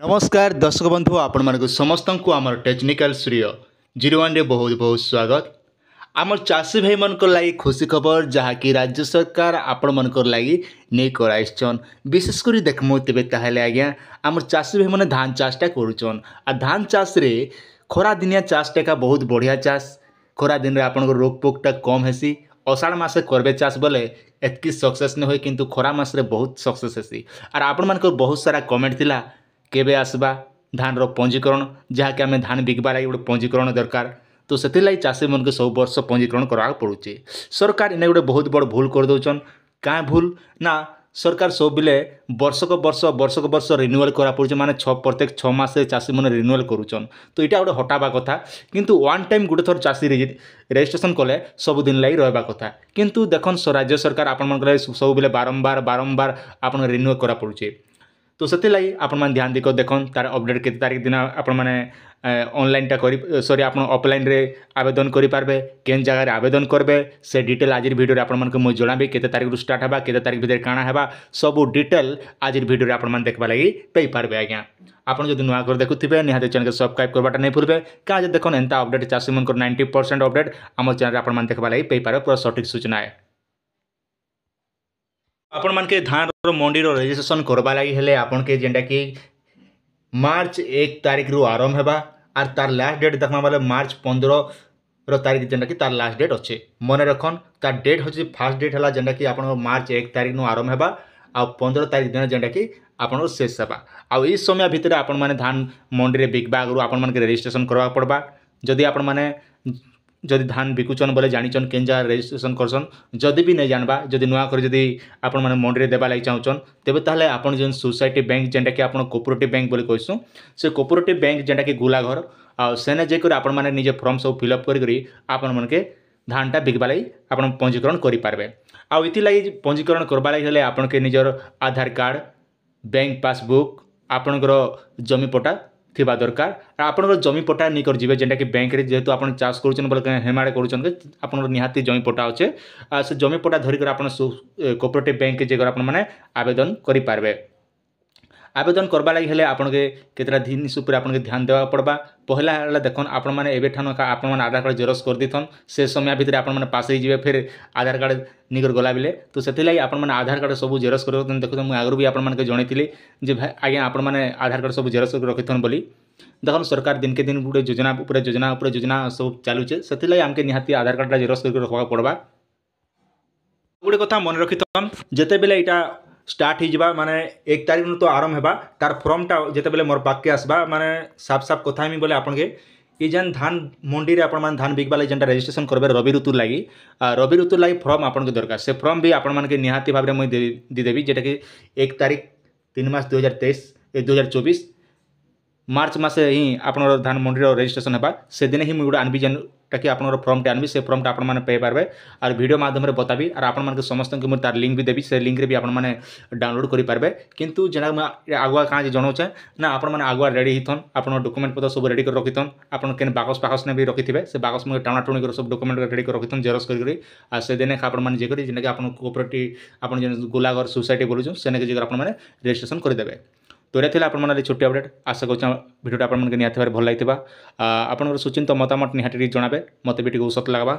ନମସ୍କାର ଦର୍ଶକ ବନ୍ଧୁ ଆପଣମାନଙ୍କୁ ସମସ୍ତଙ୍କୁ ଆମର ଟେକ୍ନିକାଲ ଶ୍ରୀୟ ଜିରୋ ୱାନ୍ରେ ବହୁତ ବହୁତ ସ୍ୱାଗତ ଆମର ଚାଷୀ ଭାଇମାନଙ୍କ ଲାଗି ଖୁସି ଖବର ଯାହାକି ରାଜ୍ୟ ସରକାର ଆପଣମାନଙ୍କର ଲାଗି ନେଇ କରାଇଛନ୍ ବିଶେଷ କରି ଦେଖ୍ମୁ ତେବେ ତାହେଲେ ଆଜ୍ଞା ଆମର ଚାଷୀ ଭାଇମାନେ ଧାନ ଚାଷଟା କରୁଛନ୍ ଆଉ ଧାନ ଚାଷରେ ଖରାଦିନିଆ ଚାଷଟା ଏକା ବହୁତ ବଢ଼ିଆ ଚାଷ ଖରାଦିନରେ ଆପଣଙ୍କର ରୋଗ ପୋକଟା କମ୍ ହେସି ଅଷାଢ଼ ମାସେ କରବେ ଚାଷ ବୋଲେ ଏତ୍କି ସକ୍ସେସ୍ ନ ହୁଏ କିନ୍ତୁ ଖରା ମାସରେ ବହୁତ ସକ୍ସେସ୍ ହେସି ଆର୍ ଆପଣମାନଙ୍କର ବହୁତ ସାରା କମେଣ୍ଟ ଥିଲା কেবে আসবা ধানর পঞ্জীকরণ যাকে আমি ধান বিকবা লাগি গোটে পঞ্জীকরণ দরকার তো সেলাই চাষী মানুষ সব বর্ষ পঞ্জীকরণ করা পড়ুছে সরকার এনে গোটে বহুত বড় ভুল করে দেছন কাঁ ভুল না সরকার সবুলে বর্ষক বর্ষ বর্ষক বর্ষ রিনুয়াল করা পড়ছে মানে ছ প্রত্যেক ছ মাসে চাষী মানে রিনুয়াল করুছন তো এটা গোটে হটাবা কথা কিন্তু ওয়ান টাইম গোটে থর চাষী রেজিষ্ট্রেসন কলে সবুদিন লাগি রহবা কথা কিন্তু দেখুন রাজ্য সরকার আপনার সবুলে বারম্বার বারম্বার আপনার রিনুয়াল করা পড়ুছে তো ସେଥିର୍ଲାଗି ଆପଣମାନେ ଧ୍ୟାନ ଦେଇକରି ଦେଖନ୍ ତା'ର ଅପଡ଼େଟ୍ କେତେ ତାରିଖ ଦିନ ଆପଣମାନେ ଅନଲାଇନ୍ଟା କରି ସରି ଆପଣ ଅଫଲାଇନ୍ରେ ଆବେଦନ କରିପାରିବେ କେନ୍ ଜାଗାରେ ଆବେଦନ କରିବେ ସେ ଡିଟେଲ୍ ଆଜିର ଭିଡ଼ିଓରେ ଆପଣମାନଙ୍କୁ ମୁଁ ଜଣାବି କେତେ ତାରିଖରୁ ଷ୍ଟାର୍ଟ ହେବା କେତେ ତାରିଖ ଭିତରେ କାଣା ହେବା ସବୁ ଡିଟେଲ୍ ଆଜିର ଭିଡ଼ିଓରେ ଆପଣମାନେ ଦେଖିବା ଲାଗି ପାଇପାରିବେ ଆଜ୍ଞା ଆପଣ ଯଦି ନୂଆ କରି ଦେଖୁଥିବେ ନିହାତି ଚ୍ୟାନେଲ୍କୁ ସବସ୍କ୍ରାଇବ୍ କରିବାଟା ନେଇ ଭୁଲିବେ କାଁ ଯଦି ଦେଖନ୍ ଏନ୍ତା ଅପଡ଼େଟ୍ ଚାଷୀମାନଙ୍କର ନାଇଣ୍ଟି ପରସେଣ୍ଟ ଅପଡ଼େଟ୍ ଆମ ଚ୍ୟାନେଲ୍ରେ ଆପଣମାନେ ଦେଖିବା ଲାଗି ପାଇପାରିବେ ପୁରା ସଠିକ୍ ସୂଚନା ଆପଣମାନକେ ଧାନର ମଣ୍ଡିର ରେଜିଷ୍ଟ୍ରେସନ୍ କର୍ବା ଲାଗି ହେଲେ ଆପଣକେ ଯେନ୍ଟାକି ମାର୍ଚ୍ଚ ଏକ ତାରିଖରୁ ଆରମ୍ଭ ହେବା ଆର୍ ତାର୍ ଲାଷ୍ଟ ଡେଟ୍ ଦେଖ୍ମା ବେଲେ ମାର୍ଚ୍ଚ ପନ୍ଦରର ତାରିଖ ଯେନ୍ଟାକି ତାର୍ ଲାଷ୍ଟ ଡେଟ୍ ଅଛେ ମନେ ରଖନ୍ ତାର୍ ଡେଟ୍ ହେଉଛି ଫାର୍ଷ୍ଟ ଡେଟ୍ ହେଲା ଯେନ୍ଟାକି ଆପଣଙ୍କର ମାର୍ଚ୍ଚ ଏକ ତାରିଖରୁ ଆରମ୍ଭ ହେବା ଆଉ ପନ୍ଦର ତାରିଖ ଦିନ ଯେନ୍ଟାକି ଆପଣଙ୍କର ଶେଷ ହେବା ଆଉ ଏଇ ସମୟ ଭିତରେ ଆପଣମାନେ ଧାନ ମଣ୍ଡିରେ ବିକ୍ବା ଆଗରୁ ଆପଣମାନଙ୍କୁ ରେଜିଷ୍ଟ୍ରେସନ୍ କରିବାକୁ ପଡ଼ବା ଯଦି ଆପଣମାନେ ଯଦି ଧାନ ବିକୁଛନ୍ ବୋଲେ ଜାଣିଛନ୍ କେନ୍ଜା ରେଜିଷ୍ଟ୍ରେସନ୍ କରସନ୍ ଯଦି ବି ନାଇଁ ଜାନବା ଯଦି ନୂଆ କରି ଯଦି ଆପଣମାନେ ମଣ୍ଡିରେ ଦେବା ଲାଗି ଚାହୁଁଛନ୍ ତେବେ ତାହେଲେ ଆପଣ ଯେନ୍ ସୋସାଇଟି ବ୍ୟାଙ୍କ ଯେନ୍ଟାକି ଆପଣ କୋପରେଟିଭ୍ ବ୍ୟାଙ୍କ ବୋଲି କହିସୁଁ ସେ କୋପରେଟିଭ୍ ବ୍ୟାଙ୍କ ଯେନ୍ଟାକି ଗୁଲାଘର ଆଉ ସେନେ ଯାଇକରି ଆପଣମାନେ ନିଜେ ଫର୍ମ ସବୁ ଫିଲ୍ଅପ୍ କରିକରି ଆପଣମାନକେ ଧାନଟା ବିକ୍ବା ଲାଗି ଆପଣ ପଞ୍ଜୀକରଣ କରିପାରିବେ ଆଉ ଇଥିଲାଗି ପଞ୍ଜୀକରଣ କରବା ଲାଗି ହେଲେ ଆପଣକେ ନିଜର ଆଧାର କାର୍ଡ଼ ବ୍ୟାଙ୍କ ପାସବୁକ୍ ଆପଣଙ୍କର ଜମିପଟା ଥିବା ଦରକାର ଆଉ ଆପଣଙ୍କର ଜମି ପଟା ନେଇକରି ଯିବେ ଯେନ୍ଟାକି ବ୍ୟାଙ୍କରେ ଯେହେତୁ ଆପଣ ଚାଷ କରୁଛନ୍ ବୋଲେ ହେମାଡ଼େ କରୁଛନ୍ତି ଆପଣଙ୍କର ନିହାତି ଜମି ପଟା ଅଛେ ଆଉ ସେ ଜମି ପଟା ଧରିକରି ଆପଣ କୋପରେଟିଭ୍ ବ୍ୟାଙ୍କକେ ଯାଇକରି ଆପଣମାନେ ଆବେଦନ କରିପାରିବେ আবেদন করবার লাগি হলে আপনাকে কেতটা জিনিস উপরে আপনাকে ধ্যান দেওয়া পড়বা পহলা হলে দেখুন আপনার মানে এবে ঠান আপনার আধার কার্ড জেরক্স করে দিথন সে সময় ভিতরে আপনার পাস হয়ে যাবে ফের আধার কার্ড নিকর গলা বেলে তো সেলাই আপনার আধার কার্ড সব জেরক্স করে দেখুন মু আগর বি আপনার জনাইলি যে আজ্ঞা আপনার আধার কার্ড সব জেরক্স করে রকিথন বলি দেখুন সরকার দিনকে দিন গোটে যোজনা উপরে যোজনা উপরে যোজনা সব চালুছে সেলাই আমাকে নিহতি আধার কার্ডটা জেরক্স করে রখবা পড়বা গোটে কথা মনে রখিথন যেতবে এটা ଷ୍ଟାର୍ଟ ହେଇଯିବା ମାନେ ଏକ ତାରିଖରୁ ତ ଆରମ୍ଭ ହେବା ତାର ଫର୍ମଟା ଯେତେବେଳେ ମୋର ପାଖକେ ଆସିବା ମାନେ ସାଫ୍ ସାଫ୍ କଥା ହେମି ବୋଲେ ଆପଣକେ ଇ ଯେନ୍ ଧାନ ମଣ୍ଡିରେ ଆପଣମାନେ ଧାନ ବିକ୍ବା ଲାଗି ଯେନ୍ଟା ରେଜିଷ୍ଟ୍ରେସନ୍ କରିବେ ରବି ଋତୁ ଲାଗି ରବି ଋତୁ ଲାଗି ଫର୍ମ ଆପଣଙ୍କୁ ଦରକାର ସେ ଫର୍ମ ବି ଆପଣମାନଙ୍କୁ ନିହାତି ଭାବରେ ମୁଇଁ ଦେଇଦେବି ଯେଟାକି ଏକ ତାରିଖ ତିନି ମାସ ଦୁଇ ହଜାର ତେଇଶ ଦୁଇ ହଜାର ଚବିଶ ମାର୍ଚ୍ଚ ମାସେ ହିଁ ଆପଣଙ୍କର ଧାନମଣ୍ଡିର ରେଜିଷ୍ଟ୍ରେସନ୍ ହେବା ସେଦିନ ହିଁ ମୁଁ ଗୋଟେ ଆଣିବି ଯେନ୍ଟାକି ଆପଣଙ୍କର ଫର୍ମଟେ ଆଣିବି ସେ ଫର୍ମଟା ଆପଣମାନେ ପାଇପାରିବେ ଆର୍ ଭିଡ଼ିଓ ମାଧ୍ୟମରେ ବତାବି ଆର୍ ଆପଣମାନଙ୍କୁ ସମସ୍ତଙ୍କୁ ମୁଁ ତାର ଲିଙ୍କ୍ ବି ଦେବି ସେ ଲିଙ୍କ୍ରେ ବି ଆପଣମାନେ ଡାଉନଲୋଡ଼୍ କରିପାରିବେ କିନ୍ତୁ ଯେନ୍ଟା ମୁଁ ଆଗୁଆ କାଁ ଜଣାଉଛେ ନା ଆପଣମାନେ ଆଗୁଆ ରେଡ଼ି ହେଇଥନ୍ ଆପଣଙ୍କ ଡକୁମେଣ୍ଟ ପତ୍ର ସବୁ ରେଡ଼ି କରି ରଖିଥନ୍ ଆପଣ କେନ୍ ବାକସ ଫାକସନେ ବି ରଖିଥିବେ ସେ ବାକସ ମୁଁ ଟାଣା ଟୁଣି କରି ସବୁ ଡକୁମେଣ୍ଟ ରେଡ଼ି କରି ରଖିଥନ୍ ଜେରକ୍ସ କରିକରି ଆର୍ ସେଦିନ ଆପଣମାନେ ଯେକରି ଯେନ୍ଟାକି ଆପଣ କୋପରେଟିଭ୍ ଆପଣ ଯେନ୍ ଗୋଲାଘର ସୋସାଇଟି ବୋଲୁଛନ୍ ସେନେକି ଯେକରି ଆପଣମାନେ ରେଜିଷ୍ଟ୍ରେସନ୍ କରିଦେବେ তো এটা ଥିଲା ଆପଣମାନଙ୍କ ଛୋଟି ଅପଡ଼େଟ୍ ଆଶା କରୁଛି ଭିଡ଼ିଓଟା ଆପଣମାନଙ୍କୁ ନିହାତି ଭାବରେ ଭଲ ଲାଗିଥିବା ଆପଣଙ୍କର ସୁଚିନ୍ତ ମତାମତ ନିହାତି ଟିକେ ଜଣାବେ ମୋତେ ବି ଟିକେ ଉତ୍ସାହ ଲାଗ୍ବା